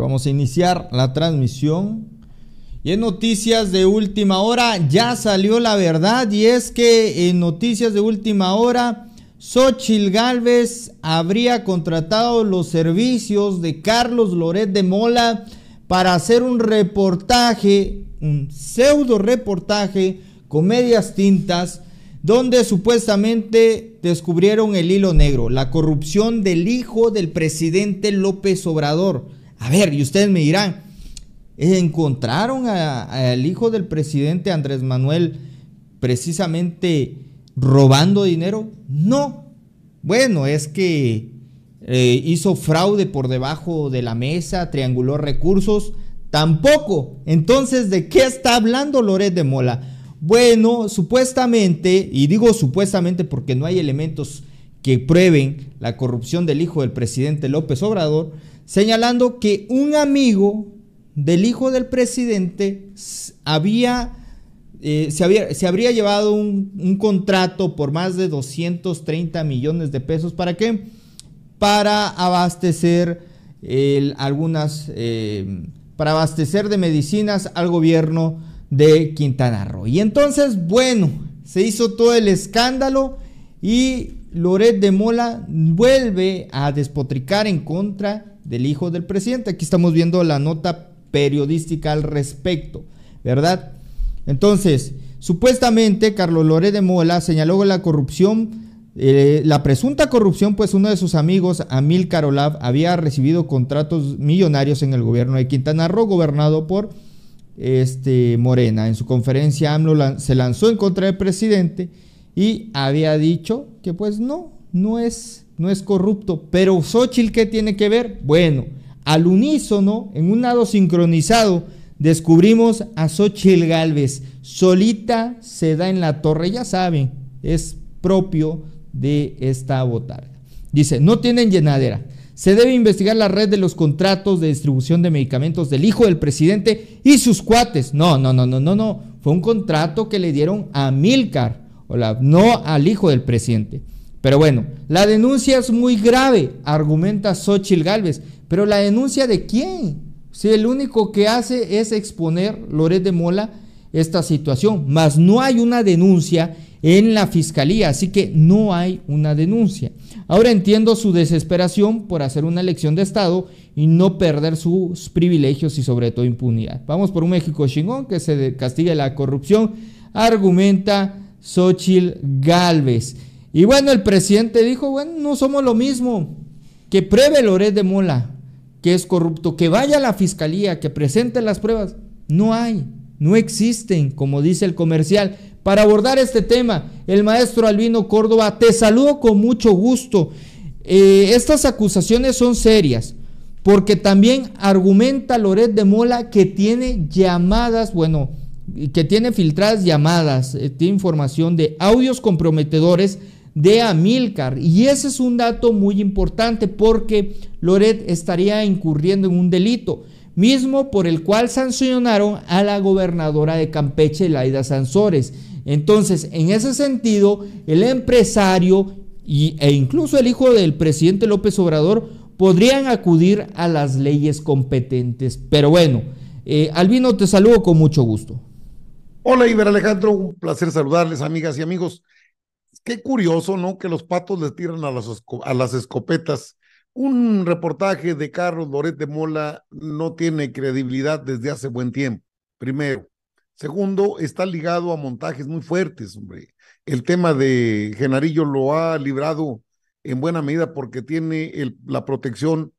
Vamos a iniciar la transmisión. Y en noticias de última hora ya salió la verdad y es que en noticias de última hora Xochil Gálvez habría contratado los servicios de Carlos Loret de Mola para hacer un reportaje, un pseudo reportaje con medias tintas donde supuestamente descubrieron el hilo negro, la corrupción del hijo del presidente López Obrador a ver, y ustedes me dirán, eh, encontraron al hijo del presidente Andrés Manuel precisamente robando dinero? No. Bueno, es que eh, hizo fraude por debajo de la mesa, trianguló recursos. Tampoco. Entonces, ¿de qué está hablando Loret de Mola? Bueno, supuestamente, y digo supuestamente porque no hay elementos que prueben la corrupción del hijo del presidente López Obrador, señalando que un amigo del hijo del presidente había, eh, se, había se, habría llevado un, contrato por más de 230 millones de pesos. ¿Para qué? Para abastecer algunas, eh, para abastecer de medicinas al gobierno de Quintana Roo. Y entonces, bueno, se hizo todo el escándalo y Loret de Mola vuelve a despotricar en contra del hijo del presidente. Aquí estamos viendo la nota periodística al respecto, ¿verdad? Entonces, supuestamente Carlos Loré de Mola señaló la corrupción, eh, la presunta corrupción, pues uno de sus amigos, Amil Karolav, había recibido contratos millonarios en el gobierno de Quintana Roo, gobernado por este, Morena. En su conferencia AMLO se lanzó en contra del presidente y había dicho que pues no, no es no es corrupto. Pero Xochitl, ¿qué tiene que ver? Bueno, al unísono, en un lado sincronizado, descubrimos a Xochitl Galvez. Solita se da en la torre, ya saben, es propio de esta botarga. Dice, no tienen llenadera. Se debe investigar la red de los contratos de distribución de medicamentos del hijo del presidente y sus cuates. No, no, no, no, no, no. Fue un contrato que le dieron a Milcar, o no al hijo del presidente. Pero bueno, la denuncia es muy grave, argumenta Xochil Gálvez. Pero la denuncia de quién? Si el único que hace es exponer Loret de Mola esta situación, mas no hay una denuncia en la fiscalía, así que no hay una denuncia. Ahora entiendo su desesperación por hacer una elección de Estado y no perder sus privilegios y sobre todo impunidad. Vamos por un México chingón que se castigue la corrupción, argumenta Xochil Gálvez. Y bueno, el presidente dijo, bueno, no somos lo mismo. Que pruebe Loret de Mola, que es corrupto, que vaya a la fiscalía, que presente las pruebas. No hay, no existen, como dice el comercial. Para abordar este tema, el maestro Albino Córdoba, te saludo con mucho gusto. Eh, estas acusaciones son serias, porque también argumenta Loret de Mola que tiene llamadas, bueno, que tiene filtradas llamadas, eh, tiene información de audios comprometedores de Amilcar Y ese es un dato muy importante porque Loret estaría incurriendo en un delito, mismo por el cual sancionaron a la gobernadora de Campeche, Laida Sansores. Entonces, en ese sentido, el empresario y, e incluso el hijo del presidente López Obrador podrían acudir a las leyes competentes. Pero bueno, eh, Albino, te saludo con mucho gusto. Hola, Iber Alejandro, un placer saludarles, amigas y amigos qué curioso, ¿no? Que los patos les tiran a las, a las escopetas. Un reportaje de Carlos Loret de Mola no tiene credibilidad desde hace buen tiempo, primero. Segundo, está ligado a montajes muy fuertes, hombre. El tema de Genarillo lo ha librado en buena medida porque tiene la protección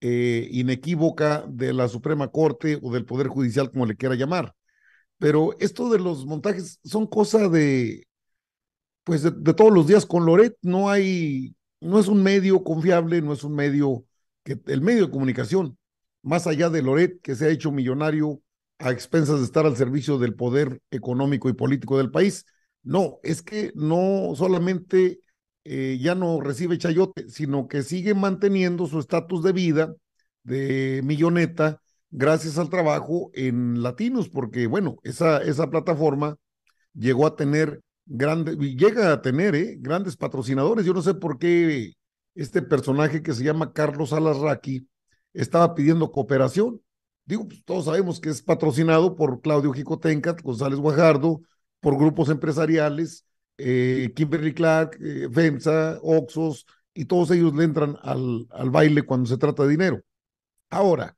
eh, inequívoca de la Suprema Corte o del Poder Judicial, como le quiera llamar. Pero esto de los montajes son cosa de pues de, todos los días con Loret. No hay, no es un medio confiable, no es un medio que el medio de comunicación, más allá de Loret, que se ha hecho millonario a expensas de estar al servicio del poder económico y político del país. No, es que no solamente eh, ya no recibe chayote, sino que sigue manteniendo su estatus de vida de milloneta gracias al trabajo en Latinos, porque bueno, esa, esa plataforma llegó a tener grande, llega a tener ¿eh? grandes patrocinadores. Yo no sé por qué este personaje que se llama Carlos Alarraqui estaba pidiendo cooperación. Digo, pues, todos sabemos que es patrocinado por Claudio Jicotencat, González Guajardo, por grupos empresariales, eh, Kimberly Clark, Venza, eh, FEMSA, Oxos, y todos ellos le entran al, al baile cuando se trata de dinero. Ahora,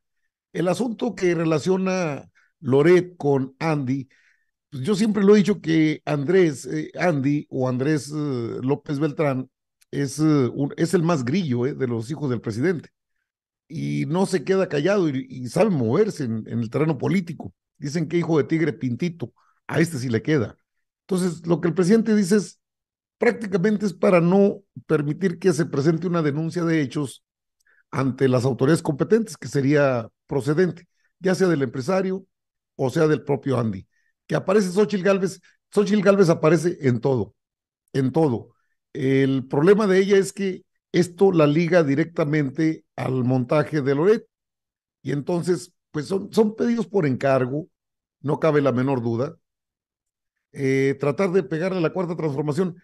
el asunto que relaciona Loret con Andy pues, yo siempre lo he dicho que Andrés, eh, Andy o Andrés eh, López Beltrán es, eh, es el más grillo de los hijos del presidente y no se queda callado y, sabe moverse en, el terreno político. Dicen que hijo de tigre pintito, a este sí le queda. Entonces, lo que el presidente dice es prácticamente es para no permitir que se presente una denuncia de hechos ante las autoridades competentes, que sería procedente, ya sea del empresario o sea del propio Andy que aparece Xochitl Galvez. Xochitl Galvez aparece en todo, en todo. El problema de ella es que esto la liga directamente al montaje de Loret. Y entonces, pues son, son pedidos por encargo, no cabe la menor duda. Eh, tratar de pegarle a la cuarta transformación.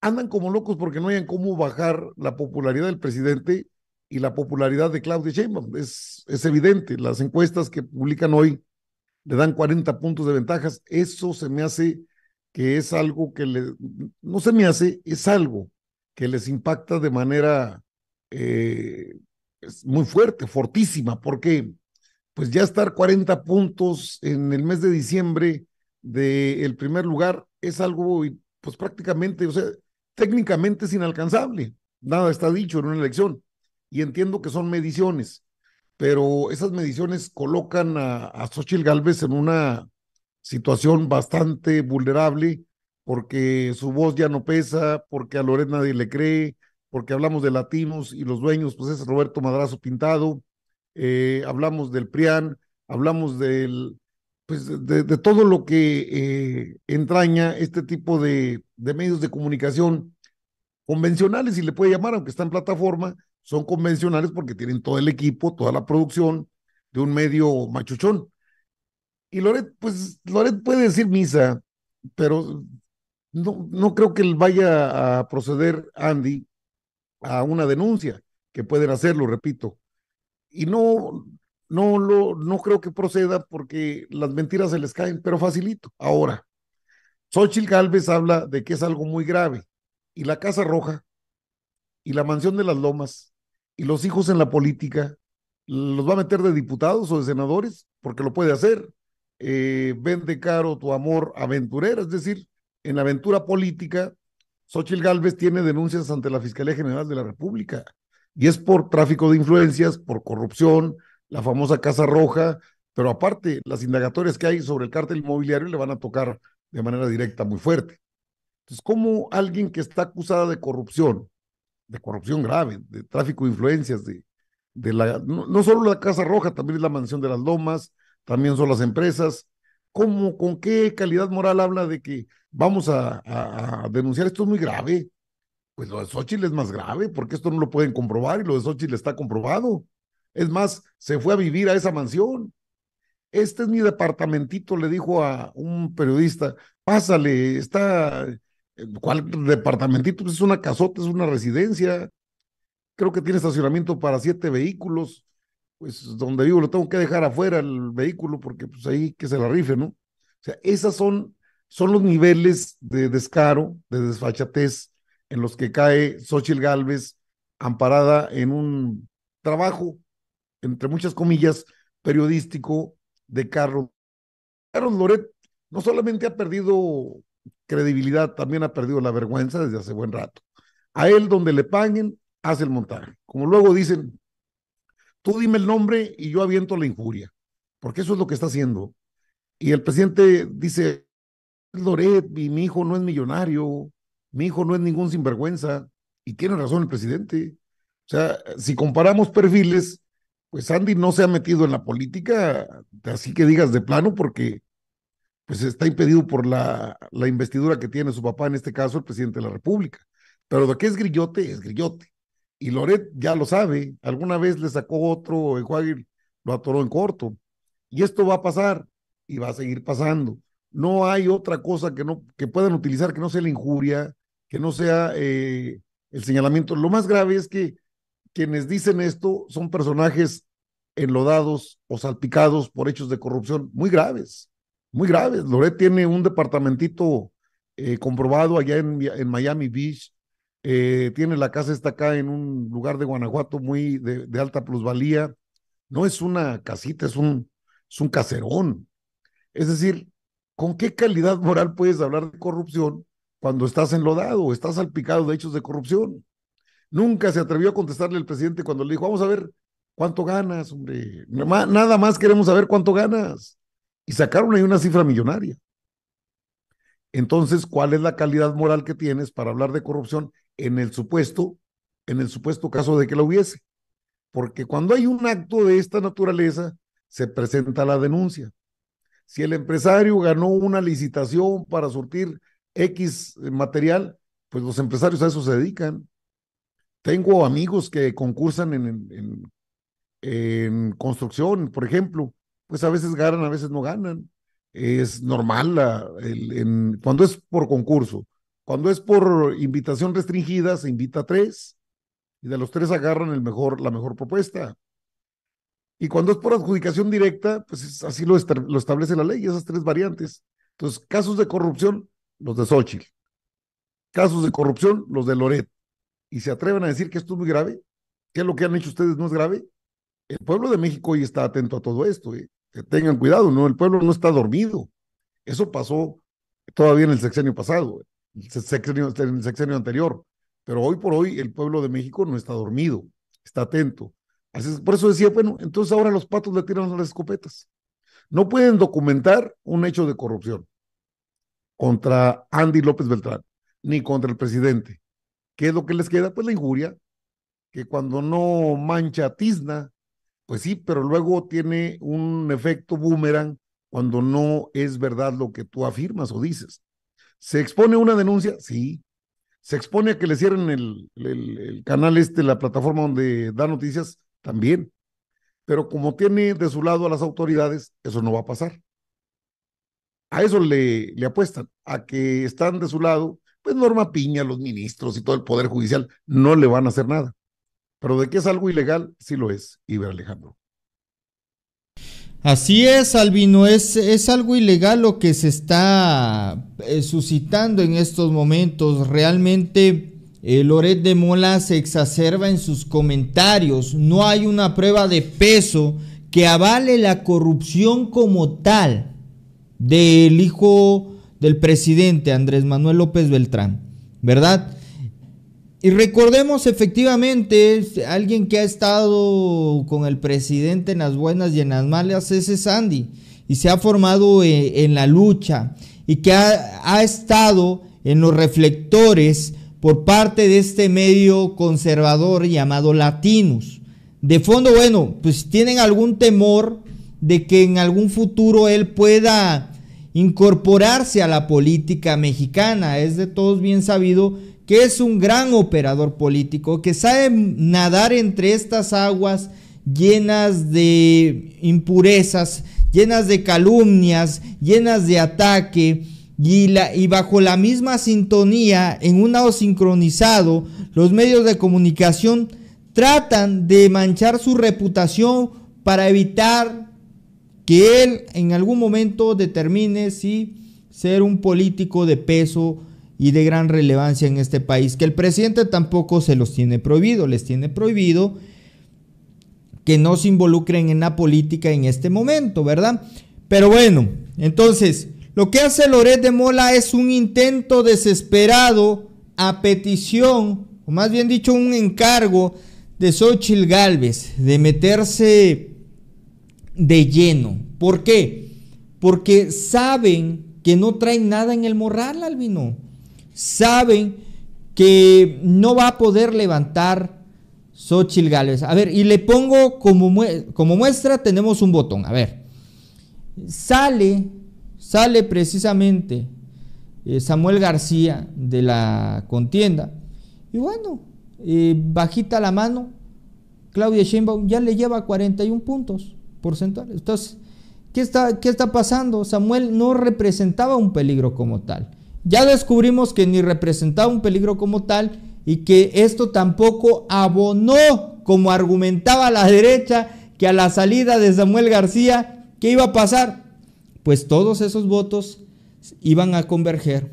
Andan como locos porque no hayan cómo bajar la popularidad del presidente y la popularidad de Claudia Sheinbaum. Es, es evidente, las encuestas que publican hoy le dan 40 puntos de ventajas. Eso se me hace que es algo que le, no se me hace, es algo que les impacta de manera eh, muy fuerte, fortísima, porque pues ya estar 40 puntos en el mes de diciembre del primer lugar es algo pues prácticamente, o sea, técnicamente es inalcanzable, nada está dicho en una elección. Y entiendo que son mediciones, pero esas mediciones colocan a, a Galvez en una situación bastante vulnerable porque su voz ya no pesa, porque a Loret nadie le cree, porque hablamos de latinos y los dueños, pues es Roberto Madrazo Pintado, eh, hablamos del PRIAN, hablamos del, pues de, todo lo que eh, entraña este tipo de, de medios de comunicación convencionales, si le puede llamar, aunque está en plataforma, son convencionales porque tienen todo el equipo, toda la producción de un medio machuchón. Y Loret, pues Loret puede decir misa, pero no, no creo que él vaya a proceder, Andy, a una denuncia, que pueden hacerlo, repito. Y no, no, lo, no creo que proceda porque las mentiras se les caen, pero facilito. Ahora, Xochitl Galvez habla de que es algo muy grave y la Casa Roja y la Mansión de las Lomas ¿Y los hijos en la política? ¿Los va a meter de diputados o de senadores? Porque lo puede hacer. Eh, vende caro tu amor aventurera, es decir, en aventura política, Xochitl Gálvez tiene denuncias ante la Fiscalía General de la República y es por tráfico de influencias, por corrupción, la famosa Casa Roja, pero aparte, las indagatorias que hay sobre el cártel inmobiliario le van a tocar de manera directa muy fuerte. Entonces, ¿cómo alguien que está acusada de corrupción, de corrupción grave, de tráfico de influencias, de, de la, no, solo la Casa Roja, también es la Mansión de las Lomas, también son las empresas. ¿Cómo, con qué calidad moral habla de que vamos a, a denunciar esto es muy grave? Pues lo de Xochitl es más grave, porque esto no lo pueden comprobar y lo de Xochitl está comprobado. Es más, se fue a vivir a esa mansión. Este es mi departamentito, le dijo a un periodista, pásale, está ¿Cuál departamentito? Pues es una casota, es una residencia. Creo que tiene estacionamiento para siete vehículos. Pues donde vivo lo tengo que dejar afuera el vehículo porque pues ahí que se la rife, ¿no? O sea, esas son, son los niveles de descaro, de desfachatez en los que cae Xochitl Galvez amparada en un trabajo, entre muchas comillas, periodístico de Carlos. Carlos Loret no solamente ha perdido credibilidad, también ha perdido la vergüenza desde hace buen rato. A él donde le paguen, hace el montaje. Como luego dicen, tú dime el nombre y yo aviento la injuria, porque eso es lo que está haciendo. Y el presidente dice, Loret, mi hijo no es millonario, mi hijo no es ningún sinvergüenza. Y tiene razón el presidente. O sea, si comparamos perfiles, pues Andy no se ha metido en la política, así que digas de plano, porque pues está impedido por la, la investidura que tiene su papá, en este caso el presidente de la República. Pero lo que es grillote, es grillote. Y Loret ya lo sabe, alguna vez le sacó otro enjuague, lo atoró en corto. Y esto va a pasar y va a seguir pasando. No hay otra cosa que, no, que puedan utilizar que no sea la injuria, que no sea eh, el señalamiento. Lo más grave es que quienes dicen esto son personajes enlodados o salpicados por hechos de corrupción muy graves muy graves. Loret tiene un departamentito eh, comprobado allá en, Miami Beach. Eh, tiene la casa esta acá en un lugar de Guanajuato muy de, alta plusvalía. No es una casita, es un, es un caserón. Es decir, ¿con qué calidad moral puedes hablar de corrupción cuando estás enlodado, estás salpicado de hechos de corrupción? Nunca se atrevió a contestarle al presidente cuando le dijo, vamos a ver cuánto ganas, hombre. Nada más queremos saber cuánto ganas. Y sacaron ahí una cifra millonaria. Entonces, ¿cuál es la calidad moral que tienes para hablar de corrupción en el supuesto, en el supuesto caso de que la hubiese? Porque cuando hay un acto de esta naturaleza, se presenta la denuncia. Si el empresario ganó una licitación para surtir X material, pues los empresarios a eso se dedican. Tengo amigos que concursan en, en, en construcción, por ejemplo, pues a veces ganan, a veces no ganan. Es normal cuando es por concurso. Cuando es por invitación restringida, se invita a tres y de los tres agarran el mejor, la mejor propuesta. Y cuando es por adjudicación directa, pues así lo, lo establece la ley, esas tres variantes. Entonces, casos de corrupción, los de Xochitl. Casos de corrupción, los de Loret. Y se atreven a decir que esto es muy grave, que lo que han hecho ustedes no es grave. El pueblo de México hoy está atento a todo esto. ¿eh? que tengan cuidado, ¿no? El pueblo no está dormido. Eso pasó todavía en el sexenio pasado, en el sexenio anterior. Pero hoy por hoy el pueblo de México no está dormido, está atento. por eso decía, bueno, entonces ahora los patos le tiran las escopetas. No pueden documentar un hecho de corrupción contra Andy López Beltrán, ni contra el presidente. ¿Qué es lo que les queda? Pues la injuria, que cuando no mancha tizna, pues sí, pero luego tiene un efecto boomerang cuando no es verdad lo que tú afirmas o dices. ¿Se expone una denuncia? Sí. ¿Se expone a que le cierren el, canal este, la plataforma donde da noticias? También. Pero como tiene de su lado a las autoridades, eso no va a pasar. A eso le, le apuestan, a que están de su lado, pues Norma Piña, los ministros y todo el Poder Judicial, no le van a hacer nada. Pero de que es algo ilegal, sí lo es, Iber Alejandro. Así es, Albino, es, es algo ilegal lo que se está eh, suscitando en estos momentos. Realmente eh, Loret de Mola se exacerba en sus comentarios. No hay una prueba de peso que avale la corrupción como tal del hijo del presidente Andrés Manuel López Beltrán, ¿verdad? Y recordemos efectivamente, alguien que ha estado con el presidente en las buenas y en las malas es Sandy, y se ha formado eh, en la lucha, y que ha, ha estado en los reflectores por parte de este medio conservador llamado Latinos. De fondo, bueno, pues tienen algún temor de que en algún futuro él pueda incorporarse a la política mexicana. Es de todos bien sabido que es un gran operador político, que sabe nadar entre estas aguas llenas de impurezas, llenas de calumnias, llenas de ataque, y, bajo la misma sintonía, en un lado sincronizado, los medios de comunicación tratan de manchar su reputación para evitar que él en algún momento determine si ser un político de peso y de gran relevancia en este país, que el presidente tampoco se los tiene prohibido, les tiene prohibido que no se involucren en la política en este momento, ¿verdad? Pero bueno, entonces, lo que hace Loret de Mola es un intento desesperado a petición, o más bien dicho, un encargo de Xochitl Galvez de meterse de lleno. ¿Por qué? Porque saben que no traen nada en el morral, Albino saben que no va a poder levantar Xochitl Gales, A ver, y le pongo como, como muestra, tenemos un botón. A ver, sale, sale precisamente eh, Samuel García de la contienda. Y bueno, eh, bajita la mano, Claudia Sheinbaum ya le lleva 41 puntos porcentuales. Entonces, ¿qué está, ¿qué está pasando? Samuel no representaba un peligro como tal. Ya descubrimos que ni representaba un peligro como tal y que esto tampoco abonó, como argumentaba la derecha, que a la salida de Samuel García, ¿qué iba a pasar? Pues todos esos votos iban a converger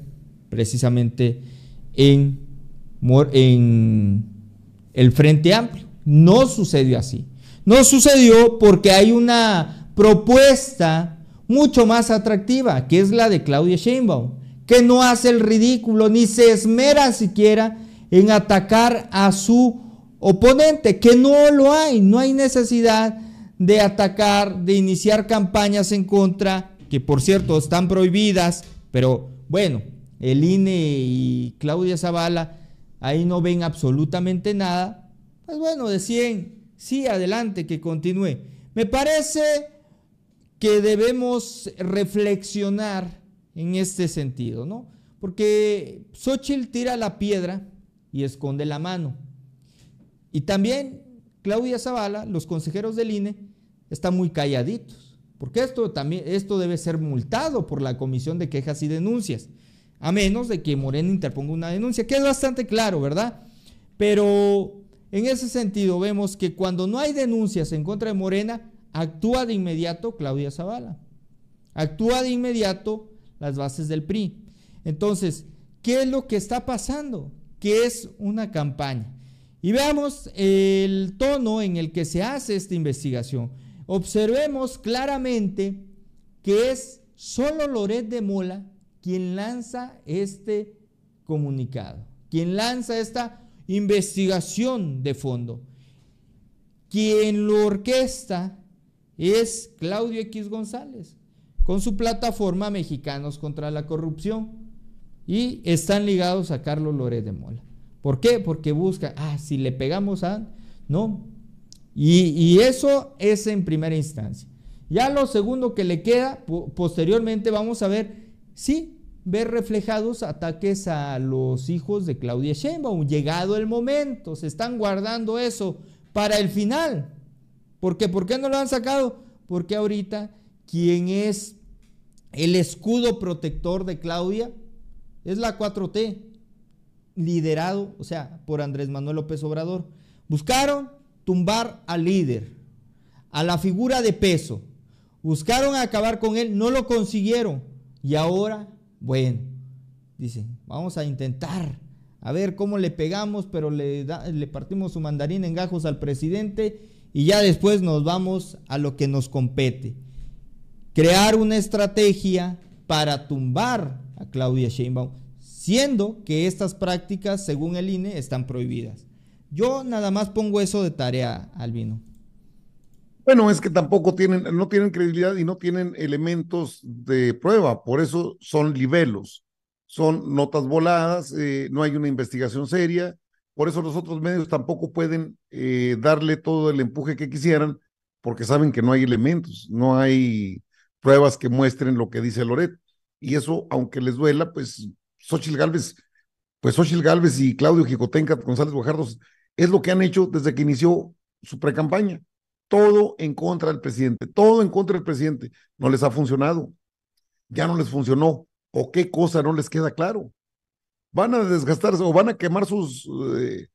precisamente en, el Frente Amplio. No sucedió así. No sucedió porque hay una propuesta mucho más atractiva, que es la de Claudia Sheinbaum que no hace el ridículo, ni se esmera siquiera en atacar a su oponente, que no lo hay, no hay necesidad de atacar, de iniciar campañas en contra, que por cierto están prohibidas, pero bueno, el INE y Claudia Zavala ahí no ven absolutamente nada, pues bueno, decían, sí, adelante, que continúe. Me parece que debemos reflexionar en este sentido, ¿no? Porque Xochitl tira la piedra y esconde la mano. Y también Claudia Zavala, los consejeros del INE, están muy calladitos, porque esto, también, esto debe ser multado por la Comisión de Quejas y Denuncias, a menos de que Morena interponga una denuncia, que es bastante claro, ¿verdad? Pero en ese sentido vemos que cuando no hay denuncias en contra de Morena, actúa de inmediato Claudia Zavala, actúa de inmediato las bases del PRI. Entonces, ¿qué es lo que está pasando? Que es una campaña. Y veamos el tono en el que se hace esta investigación. Observemos claramente que es solo Loret de Mola quien lanza este comunicado, quien lanza esta investigación de fondo. Quien lo orquesta es Claudio X González, con su plataforma Mexicanos contra la Corrupción. Y están ligados a Carlos Loret de Mola. ¿Por qué? Porque busca, ah, si le pegamos a... No. Y, eso es en primera instancia. Ya lo segundo que le queda, posteriormente vamos a ver, sí, ver reflejados ataques a los hijos de Claudia Sheinbaum. Llegado el momento, se están guardando eso para el final. ¿Por qué? ¿Por qué no lo han sacado? Porque ahorita ¿quién es el escudo protector de Claudia es la 4T, liderado, o sea, por Andrés Manuel López Obrador. Buscaron tumbar al líder, a la figura de peso. Buscaron acabar con él, no lo consiguieron. Y ahora, bueno, dicen, vamos a intentar, a ver cómo le pegamos, pero le, le partimos su mandarín en gajos al presidente y ya después nos vamos a lo que nos compete crear una estrategia para tumbar a Claudia Sheinbaum, siendo que estas prácticas, según el INE, están prohibidas. Yo nada más pongo eso de tarea, Albino. Bueno, es que tampoco tienen, no tienen credibilidad y no tienen elementos de prueba, por eso son libelos, son notas voladas, eh, no hay una investigación seria, por eso los otros medios tampoco pueden eh, darle todo el empuje que quisieran, porque saben que no hay elementos, no hay pruebas que muestren lo que dice Loret. Y eso, aunque les duela, pues Xochitl Galvez, pues Galvez y Claudio Jicotenca González Guajardos es lo que han hecho desde que inició su precampaña. Todo en contra del presidente, todo en contra del presidente. No les ha funcionado. Ya no les funcionó. ¿O qué cosa no les queda claro? Van a desgastarse o van a quemar sus eh,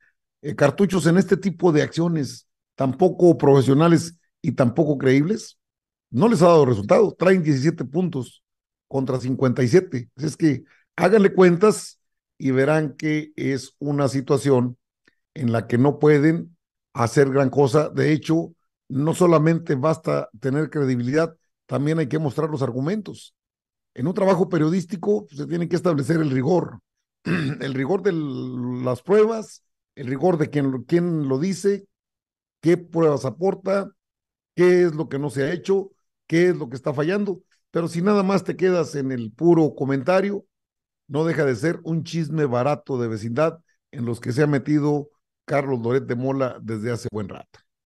eh, cartuchos en este tipo de acciones tan poco profesionales y tampoco creíbles no les ha dado resultado. Traen 17 puntos contra 57. Así es que háganle cuentas y verán que es una situación en la que no pueden hacer gran cosa. De hecho, no solamente basta tener credibilidad, también hay que mostrar los argumentos. En un trabajo periodístico pues, se tiene que establecer el rigor, el rigor de las pruebas, el rigor de quién quien lo dice, qué pruebas aporta, qué es lo que no se ha hecho, qué es lo que está fallando, pero si nada más te quedas en el puro comentario, no deja de ser un chisme barato de vecindad en los que se ha metido Carlos Loret de Mola desde hace buen rato.